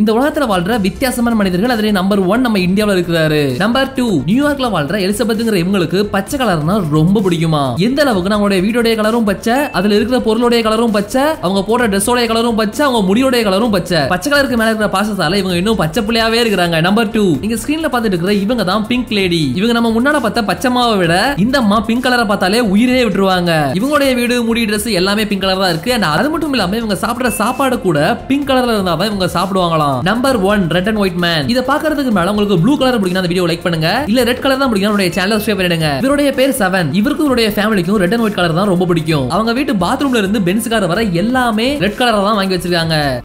இந்த உலகத்துல வாழ்ற வித்தியாசமான மனிதர்கள் அதுல நம்பர் ஒன் நம்ம இந்தியாவில இருக்கிறாரு நம்பர் டூ நியூயார்க்ல வாழ்ற எலிசபெத்ங்கிற இவங்களுக்கு பச்சை கலர்னா ரொம்ப பிடிக்குமா எந்த அளவுக்கு அவங்களுடைய வீடோடைய கலரும் பச்சை அதுல இருக்கிற பொருளுடைய கலரும் பச்சை அவங்க போடுற ட்ரெஸ்ஸோடைய கலரும் பச்சை அவங்க முடியோடைய கலரும் பச்சை பச்சை கலருக்கு மேல இருக்கிற பாசத்தால இவங்க இன்னும் பச்சை பிள்ளையாவே இருக்கிறாங்க நம்பர் டூ நீங்க ஸ்கிரீன்ல பாத்துட்டு இருக்கிற இவங்க தான் பிங்க் லேடி இவங்க நம்ம முன்னால பார்த்த பச்சைமாவை விட இந்த அம்மா பிங்க் கலரை பார்த்தாலே உயிரே விட்டுருவாங்க இவங்களுடைய வீடு முடி ட்ரெஸ் எல்லாமே பிங்க் கலர் தான் இருக்கு அது மட்டும் இல்லாம இவங்க சாப்பிடுற சாப்பாடு கூட பிங்க் கலர்ல இருந்தா இவங்க சாப்பிடுவாங்களா பார்க்கலாம் number one red and white man இதை பாக்குறதுக்கு மேல உங்களுக்கு ப்ளூ கலர் பிடிக்கும் அந்த வீடியோ லைக் பண்ணுங்க இல்ல ரெட் கலர் தான் பிடிக்கும் உடைய சேனல் ஷேர் பண்ணிடுங்க இவருடைய பேர் செவன் இவருக்கும் இவருடைய ஃபேமிலிக்கும் ரெட் அண்ட் ஒயிட் கலர் தான் ரொம்ப பிடிக்கும் அவங்க வீட்டு பாத்ரூம்ல இருந்து பென்ஸ் கார் வர எல்லாமே ரெட் கலர் தான் வாங்கி வச்சிருக்காங்க